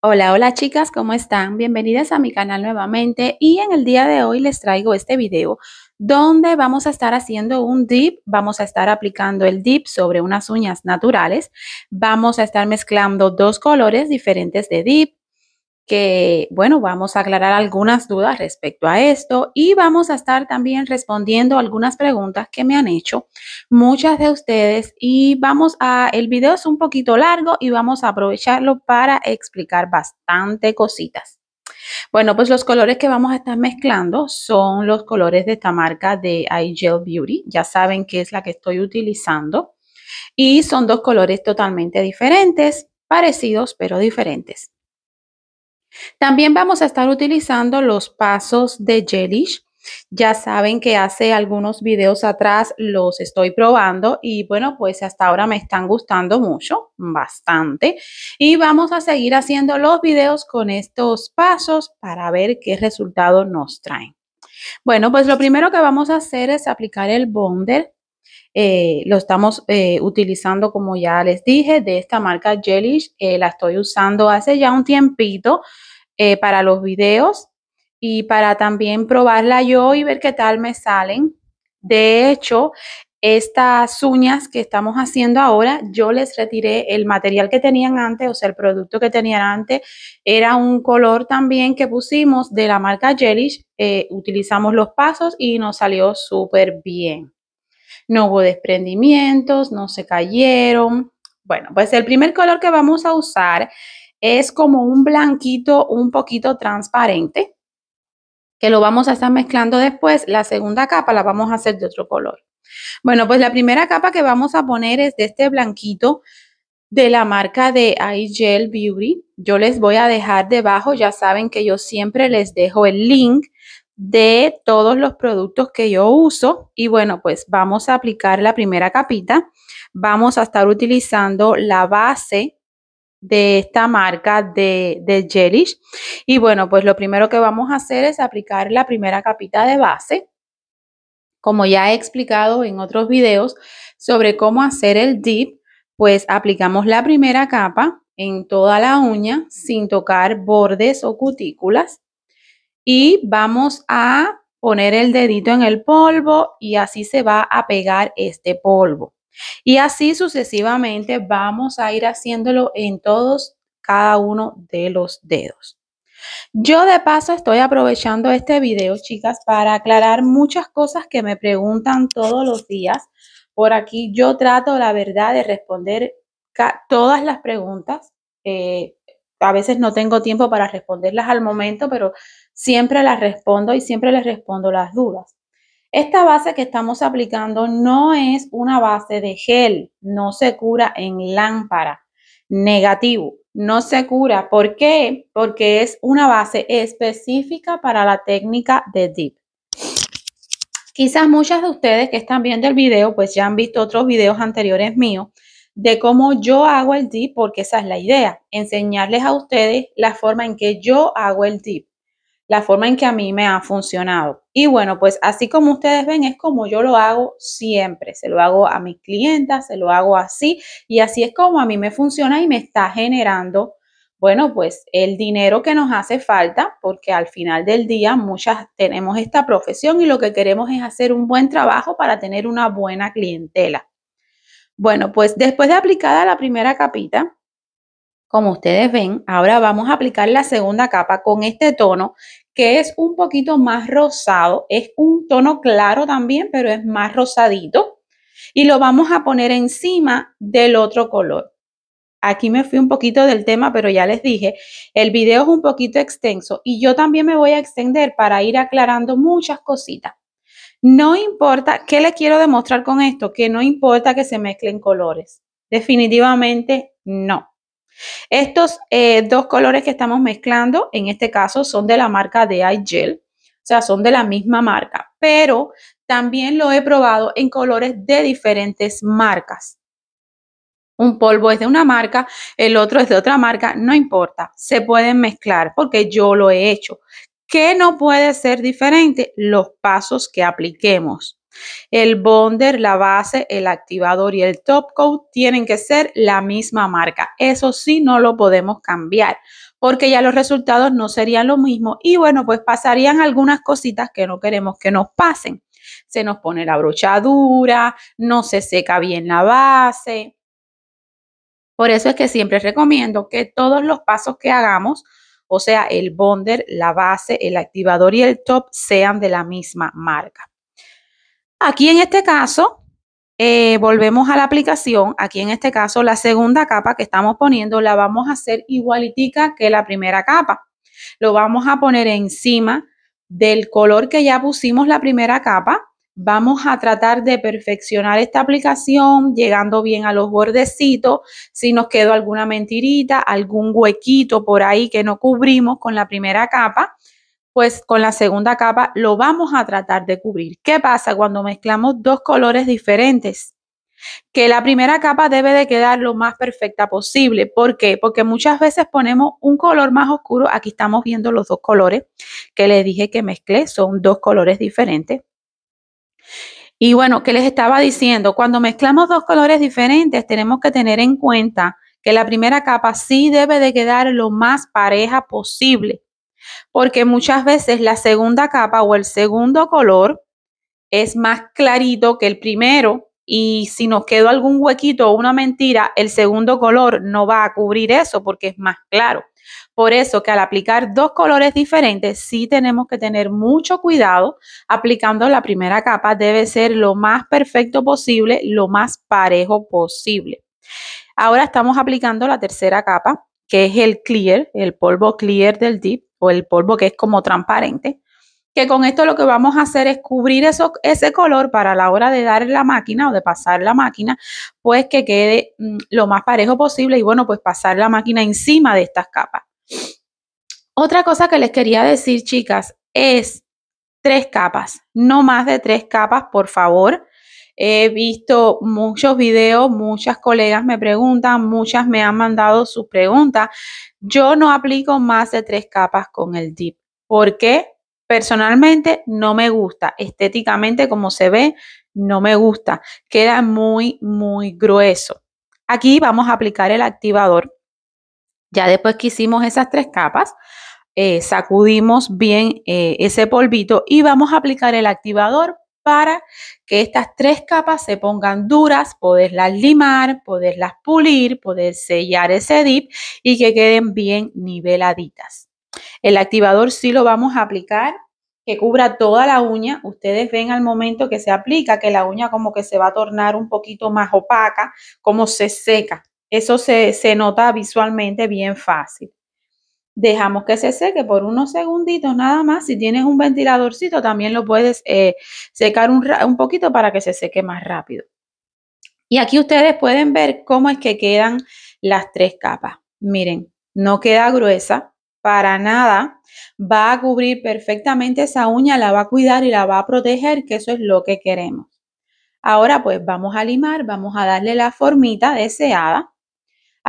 Hola, hola chicas, ¿cómo están? Bienvenidas a mi canal nuevamente y en el día de hoy les traigo este video donde vamos a estar haciendo un dip, vamos a estar aplicando el dip sobre unas uñas naturales, vamos a estar mezclando dos colores diferentes de dip, que, bueno, vamos a aclarar algunas dudas respecto a esto y vamos a estar también respondiendo algunas preguntas que me han hecho muchas de ustedes y vamos a, el video es un poquito largo y vamos a aprovecharlo para explicar bastante cositas. Bueno, pues los colores que vamos a estar mezclando son los colores de esta marca de iGel Beauty. Ya saben que es la que estoy utilizando. Y son dos colores totalmente diferentes, parecidos pero diferentes. También vamos a estar utilizando los pasos de Jellish. Ya saben que hace algunos videos atrás los estoy probando y bueno, pues hasta ahora me están gustando mucho, bastante. Y vamos a seguir haciendo los videos con estos pasos para ver qué resultado nos traen. Bueno, pues lo primero que vamos a hacer es aplicar el bonder eh, lo estamos eh, utilizando como ya les dije de esta marca Jellish, eh, la estoy usando hace ya un tiempito para los videos y para también probarla yo y ver qué tal me salen. De hecho, estas uñas que estamos haciendo ahora, yo les retiré el material que tenían antes, o sea, el producto que tenían antes, era un color también que pusimos de la marca Jellish, utilizamos los pasos y nos salió súper bien no hubo desprendimientos, no se cayeron. Bueno, pues el primer color que vamos a usar es como un blanquito un poquito transparente que lo vamos a estar mezclando después. La segunda capa la vamos a hacer de otro color. Bueno, pues la primera capa que vamos a poner es de este blanquito de la marca de gel Beauty. Yo les voy a dejar debajo, ya saben que yo siempre les dejo el link de todos los productos que yo uso. Y bueno, pues vamos a aplicar la primera capita. Vamos a estar utilizando la base de esta marca de, de Gelish. Y bueno, pues lo primero que vamos a hacer es aplicar la primera capita de base. Como ya he explicado en otros videos sobre cómo hacer el dip, pues aplicamos la primera capa en toda la uña sin tocar bordes o cutículas y vamos a poner el dedito en el polvo y así se va a pegar este polvo. Y así sucesivamente vamos a ir haciéndolo en todos, cada uno de los dedos. Yo de paso estoy aprovechando este video, chicas, para aclarar muchas cosas que me preguntan todos los días. Por aquí yo trato, la verdad, de responder todas las preguntas. Eh, a veces no tengo tiempo para responderlas al momento, pero siempre las respondo y siempre les respondo las dudas. Esta base que estamos aplicando no es una base de gel, no se cura en lámpara. Negativo, no se cura. ¿Por qué? Porque es una base específica para la técnica de dip. Quizás muchas de ustedes que están viendo el video, pues ya han visto otros videos anteriores míos de cómo yo hago el dip, porque esa es la idea, enseñarles a ustedes la forma en que yo hago el dip la forma en que a mí me ha funcionado. Y bueno, pues así como ustedes ven, es como yo lo hago siempre. Se lo hago a mis clientas, se lo hago así y así es como a mí me funciona y me está generando, bueno, pues el dinero que nos hace falta, porque al final del día muchas tenemos esta profesión y lo que queremos es hacer un buen trabajo para tener una buena clientela. Bueno, pues después de aplicada la primera capita, como ustedes ven, ahora vamos a aplicar la segunda capa con este tono que es un poquito más rosado. Es un tono claro también, pero es más rosadito. Y lo vamos a poner encima del otro color. Aquí me fui un poquito del tema, pero ya les dije, el video es un poquito extenso y yo también me voy a extender para ir aclarando muchas cositas. No importa, ¿qué le quiero demostrar con esto? Que no importa que se mezclen colores. Definitivamente no. Estos eh, dos colores que estamos mezclando, en este caso, son de la marca de Gel, o sea, son de la misma marca, pero también lo he probado en colores de diferentes marcas. Un polvo es de una marca, el otro es de otra marca, no importa, se pueden mezclar porque yo lo he hecho. ¿Qué no puede ser diferente? Los pasos que apliquemos. El bonder, la base, el activador y el top coat tienen que ser la misma marca. Eso sí, no lo podemos cambiar porque ya los resultados no serían lo mismo y bueno, pues pasarían algunas cositas que no queremos que nos pasen. Se nos pone la brochadura, no se seca bien la base. Por eso es que siempre recomiendo que todos los pasos que hagamos, o sea, el bonder, la base, el activador y el top, sean de la misma marca. Aquí en este caso, eh, volvemos a la aplicación. Aquí en este caso, la segunda capa que estamos poniendo la vamos a hacer igualitica que la primera capa. Lo vamos a poner encima del color que ya pusimos la primera capa. Vamos a tratar de perfeccionar esta aplicación, llegando bien a los bordecitos. Si nos quedó alguna mentirita, algún huequito por ahí que no cubrimos con la primera capa, pues con la segunda capa lo vamos a tratar de cubrir. ¿Qué pasa cuando mezclamos dos colores diferentes? que la primera capa debe de quedar lo más perfecta posible. ¿Por qué? Porque muchas veces ponemos un color más oscuro. Aquí estamos viendo los dos colores que les dije que mezclé. Son dos colores diferentes. Y bueno, que les estaba diciendo, cuando mezclamos dos colores diferentes tenemos que tener en cuenta que la primera capa sí debe de quedar lo más pareja posible porque muchas veces la segunda capa o el segundo color es más clarito que el primero y si nos quedó algún huequito o una mentira, el segundo color no va a cubrir eso porque es más claro. Por eso que al aplicar dos colores diferentes, sí tenemos que tener mucho cuidado. Aplicando la primera capa debe ser lo más perfecto posible, lo más parejo posible. Ahora estamos aplicando la tercera capa que es el clear, el polvo clear del dip o el polvo que es como transparente, que con esto lo que vamos a hacer es cubrir eso, ese color para la hora de dar la máquina o de pasar la máquina, pues que quede mm, lo más parejo posible y bueno, pues pasar la máquina encima de estas capas. Otra cosa que les quería decir, chicas, es tres capas, no más de tres capas, por favor. He visto muchos videos, muchas colegas me preguntan, muchas me han mandado sus preguntas. Yo no aplico más de tres capas con el dip. porque Personalmente no me gusta. Estéticamente, como se ve, no me gusta. Queda muy, muy grueso. Aquí vamos a aplicar el activador. Ya después que hicimos esas tres capas, eh, sacudimos bien eh, ese polvito y vamos a aplicar el activador para que estas tres capas se pongan duras, poderlas limar, poderlas pulir, poder sellar ese dip y que queden bien niveladitas. El activador sí lo vamos a aplicar que cubra toda la uña. Ustedes ven al momento que se aplica que la uña como que se va a tornar un poquito más opaca, como se seca. Eso se, se nota visualmente bien fácil dejamos que se seque por unos segunditos nada más. Si tienes un ventiladorcito, también lo puedes eh, secar un, un, poquito para que se seque más rápido. Y aquí ustedes pueden ver cómo es que quedan las tres capas. Miren, no queda gruesa para nada. Va a cubrir perfectamente esa uña, la va a cuidar y la va a proteger, que eso es lo que queremos. Ahora pues vamos a limar, vamos a darle la formita deseada.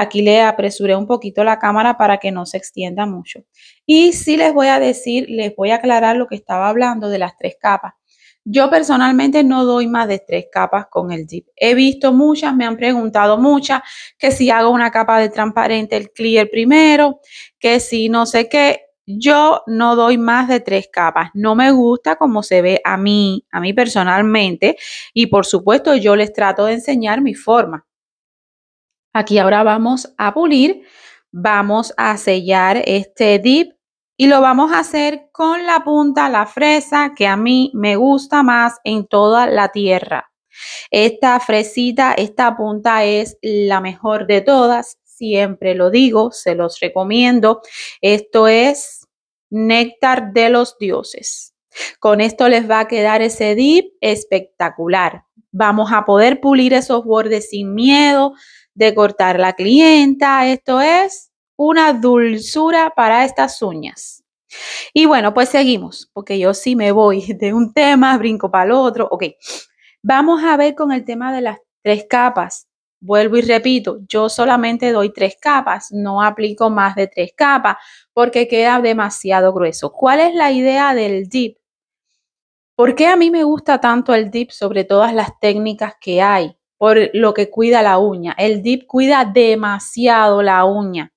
Aquí le apresuré un poquito la cámara para que no se extienda mucho. Y sí les voy a decir, les voy a aclarar lo que estaba hablando de las tres capas. Yo personalmente no doy más de tres capas con el dip. He visto muchas, me han preguntado muchas, que si hago una capa de transparente el clear primero, que si no sé qué. Yo no doy más de tres capas. No me gusta como se ve a mí, a mí personalmente. Y por supuesto yo les trato de enseñar mi forma. Aquí ahora vamos a pulir, vamos a sellar este dip y lo vamos a hacer con la punta, la fresa, que a mí me gusta más en toda la tierra. Esta fresita, esta punta es la mejor de todas, siempre lo digo, se los recomiendo. Esto es néctar de los dioses. Con esto les va a quedar ese dip espectacular. Vamos a poder pulir esos bordes sin miedo, de cortar la clienta. Esto es una dulzura para estas uñas. Y bueno, pues seguimos, porque yo sí me voy de un tema, brinco para el otro. Ok, vamos a ver con el tema de las tres capas. Vuelvo y repito, yo solamente doy tres capas, no aplico más de tres capas porque queda demasiado grueso. ¿Cuál es la idea del dip? ¿Por qué a mí me gusta tanto el dip sobre todas las técnicas que hay? por lo que cuida la uña. El dip cuida demasiado la uña.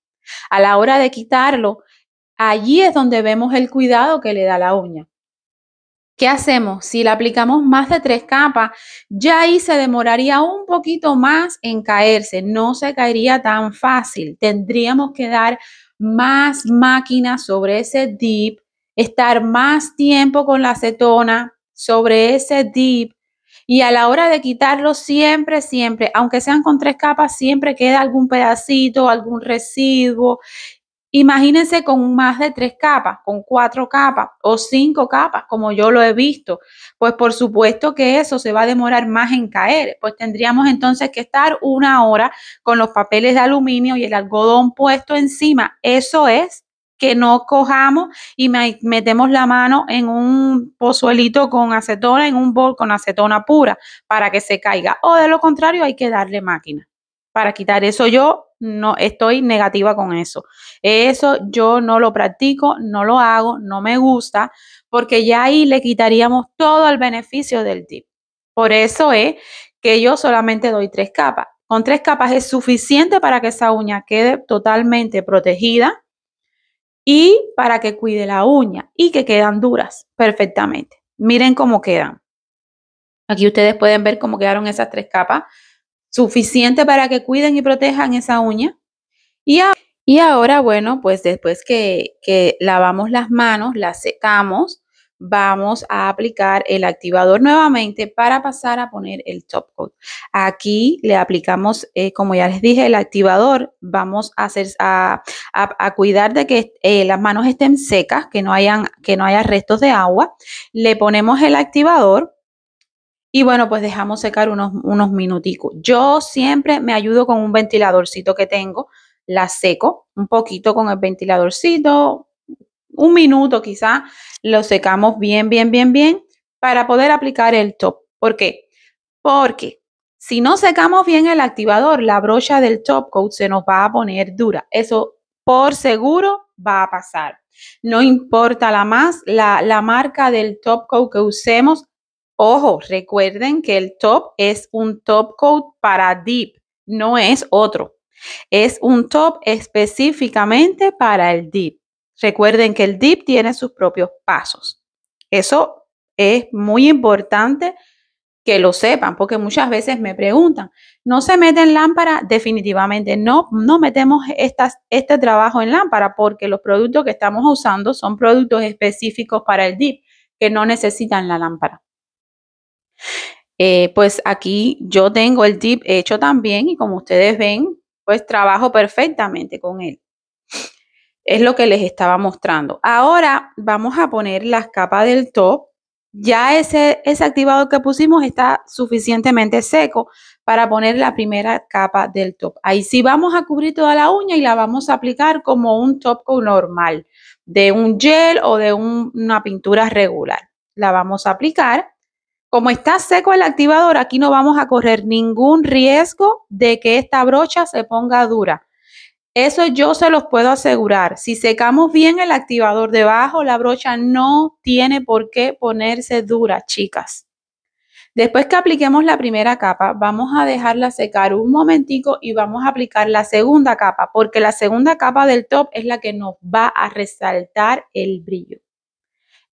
A la hora de quitarlo, allí es donde vemos el cuidado que le da la uña. ¿Qué hacemos? Si le aplicamos más de tres capas, ya ahí se demoraría un poquito más en caerse, no se caería tan fácil. Tendríamos que dar más máquinas sobre ese dip, estar más tiempo con la acetona sobre ese dip y a la hora de quitarlo, siempre, siempre, aunque sean con tres capas, siempre queda algún pedacito, algún residuo. Imagínense con más de tres capas, con cuatro capas o cinco capas, como yo lo he visto. Pues por supuesto que eso se va a demorar más en caer. Pues tendríamos entonces que estar una hora con los papeles de aluminio y el algodón puesto encima. Eso es que no cojamos y metemos la mano en un pozuelito con acetona, en un bol con acetona pura para que se caiga. O de lo contrario, hay que darle máquina para quitar eso. Yo no estoy negativa con eso. Eso yo no lo practico, no lo hago, no me gusta, porque ya ahí le quitaríamos todo el beneficio del tip. Por eso es que yo solamente doy tres capas. Con tres capas es suficiente para que esa uña quede totalmente protegida y para que cuide la uña y que quedan duras perfectamente. Miren cómo quedan. Aquí ustedes pueden ver cómo quedaron esas tres capas. Suficiente para que cuiden y protejan esa uña. Y, y ahora, bueno, pues después que, que lavamos las manos, las secamos, vamos a aplicar el activador nuevamente para pasar a poner el top coat. Aquí le aplicamos, eh, como ya les dije, el activador. Vamos a, hacer, a, cuidar de que eh, las manos estén secas, que no, hayan, que no haya restos de agua. Le ponemos el activador. Y bueno, pues dejamos secar unos, unos minuticos. Yo siempre me ayudo con un ventiladorcito que tengo. La seco un poquito con el ventiladorcito, un minuto quizá, lo secamos bien, bien, bien, bien para poder aplicar el top. ¿Por qué? Porque si no secamos bien el activador, la brocha del top coat se nos va a poner dura. Eso por seguro va a pasar. No importa la más, la, la marca del top coat que usemos. Ojo, recuerden que el top es un top coat para deep, no es otro. Es un top específicamente para el deep. Recuerden que el DIP tiene sus propios pasos. Eso es muy importante que lo sepan, porque muchas veces me preguntan, ¿no se mete en lámpara? Definitivamente no, no metemos este trabajo en lámpara porque los productos que estamos usando son productos específicos para el DIP que no necesitan la lámpara. Eh, pues aquí yo tengo el DIP hecho también y como ustedes ven, pues trabajo perfectamente con él. Es lo que les estaba mostrando. Ahora vamos a poner las capas del top. Ya ese, activador que pusimos está suficientemente seco para poner la primera capa del top. Ahí sí vamos a cubrir toda la uña y la vamos a aplicar como un top normal, de un gel o de una pintura regular. La vamos a aplicar. Como está seco el activador, aquí no vamos a correr ningún riesgo de que esta brocha se ponga dura. Eso yo se los puedo asegurar. Si secamos bien el activador debajo, la brocha no tiene por qué ponerse dura, chicas. Después que apliquemos la primera capa, vamos a dejarla secar un momentico y vamos a aplicar la segunda capa, porque la segunda capa del top es la que nos va a resaltar el brillo.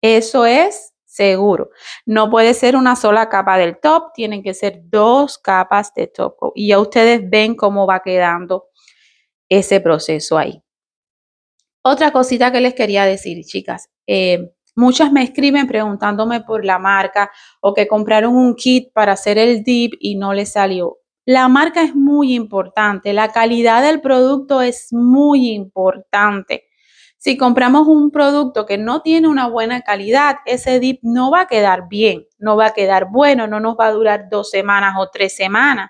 Eso es seguro. No puede ser una sola capa del top, tienen que ser dos capas de toco Y ya ustedes ven cómo va quedando ese proceso ahí. Otra cosita que les quería decir, chicas. Em, muchas me escriben preguntándome por la marca o que compraron un kit para hacer el dip y no les salió. La marca es muy importante, la calidad del producto es muy importante. Si compramos un producto que no tiene una buena calidad, ese dip no va a quedar bien, no va a quedar bueno, no nos va a durar dos semanas o tres semanas.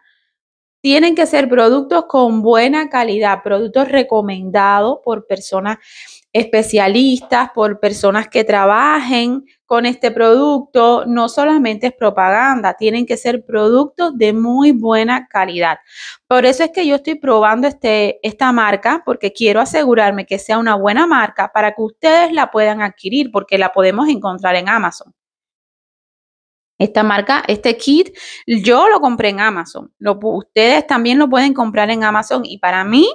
Tienen que ser productos con buena calidad, productos recomendados por personas especialistas, por personas que trabajen con este producto. No solamente es propaganda, tienen que ser productos de muy buena calidad. Por eso es que yo estoy probando este, esta marca, porque quiero asegurarme que sea una buena marca para que ustedes la puedan adquirir, porque la podemos encontrar en Amazon. Esta marca, este kit, yo lo compré en Amazon. Lo, ustedes también lo pueden comprar en Amazon y para mí,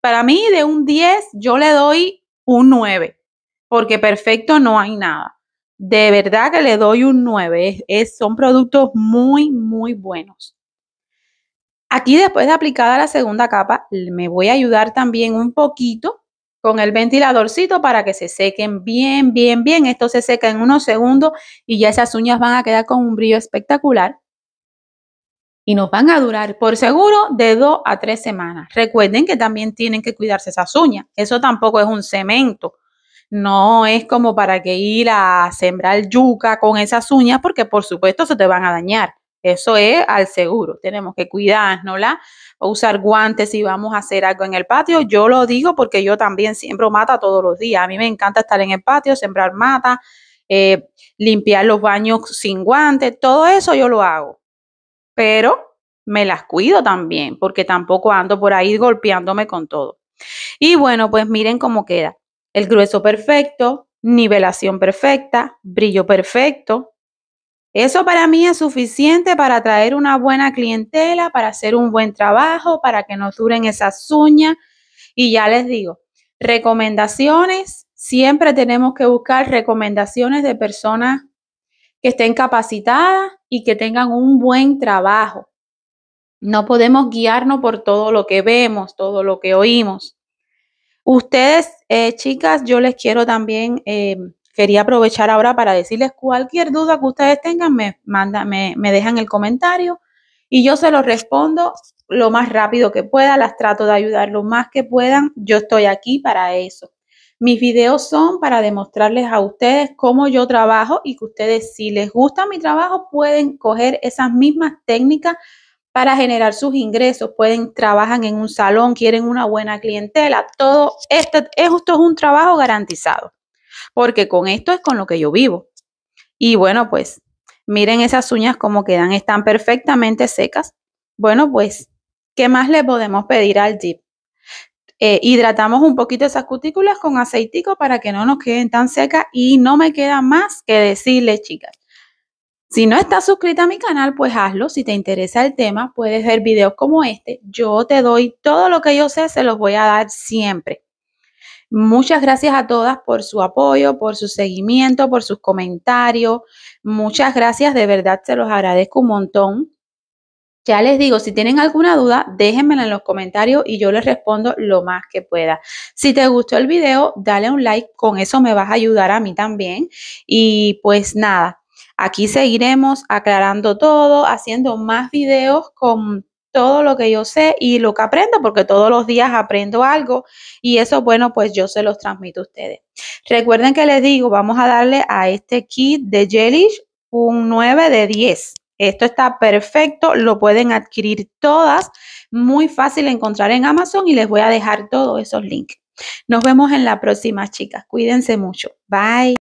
para mí de un 10 yo le doy un 9, porque perfecto no hay nada. De verdad que le doy un 9. Es, son productos muy, muy buenos. Aquí después de aplicada la segunda capa, me voy a ayudar también un poquito con el ventiladorcito para que se sequen bien, bien, bien. Esto se seca en unos segundos y ya esas uñas van a quedar con un brillo espectacular. Y nos van a durar por seguro de dos a tres semanas. Recuerden que también tienen que cuidarse esas uñas. Eso tampoco es un cemento. No es como para que ir a sembrar yuca con esas uñas porque por supuesto se te van a dañar. Eso es al seguro. Tenemos que o usar guantes si vamos a hacer algo en el patio. Yo lo digo porque yo también siembro mata todos los días. A mí me encanta estar en el patio, sembrar mata, eh, limpiar los baños sin guantes. Todo eso yo lo hago. Pero me las cuido también porque tampoco ando por ahí golpeándome con todo. Y bueno, pues miren cómo queda. El grueso perfecto, nivelación perfecta, brillo perfecto, eso para mí es suficiente para traer una buena clientela, para hacer un buen trabajo, para que nos duren esas uñas. Y ya les digo, recomendaciones, siempre tenemos que buscar recomendaciones de personas que estén capacitadas y que tengan un buen trabajo. No podemos guiarnos por todo lo que vemos, todo lo que oímos. Ustedes, eh, chicas, yo les quiero también... Eh, quería aprovechar ahora para decirles cualquier duda que ustedes tengan, me, me, dejan el comentario y yo se lo respondo lo más rápido que pueda, las trato de ayudar lo más que puedan, yo estoy aquí para eso. Mis videos son para demostrarles a ustedes cómo yo trabajo y que ustedes si les gusta mi trabajo pueden coger esas mismas técnicas para generar sus ingresos, pueden trabajan en un salón, quieren una buena clientela, todo esto, esto es un trabajo garantizado porque con esto es con lo que yo vivo. Y bueno, pues miren esas uñas como quedan, están perfectamente secas. Bueno, pues, ¿qué más le podemos pedir al jeep? Eh, hidratamos un poquito esas cutículas con aceitico para que no nos queden tan secas y no me queda más que decirle chicas. Si no estás suscrita a mi canal, pues hazlo. Si te interesa el tema, puedes ver videos como este. Yo te doy todo lo que yo sé, se los voy a dar siempre. Muchas gracias a todas por su apoyo, por su seguimiento, por sus comentarios. Muchas gracias, de verdad se los agradezco un montón. Ya les digo, si tienen alguna duda, déjenmela en los comentarios y yo les respondo lo más que pueda. Si te gustó el video, dale un like, con eso me vas a ayudar a mí también. Y pues nada, aquí seguiremos aclarando todo, haciendo más videos con todo lo que yo sé y lo que aprendo, porque todos los días aprendo algo y eso, bueno, pues yo se los transmito a ustedes. Recuerden que les digo, vamos a darle a este kit de Jellish un 9 de 10. Esto está perfecto, lo pueden adquirir todas, muy fácil encontrar en Amazon y les voy a dejar todos esos links. Nos vemos en la próxima, chicas. Cuídense mucho. Bye.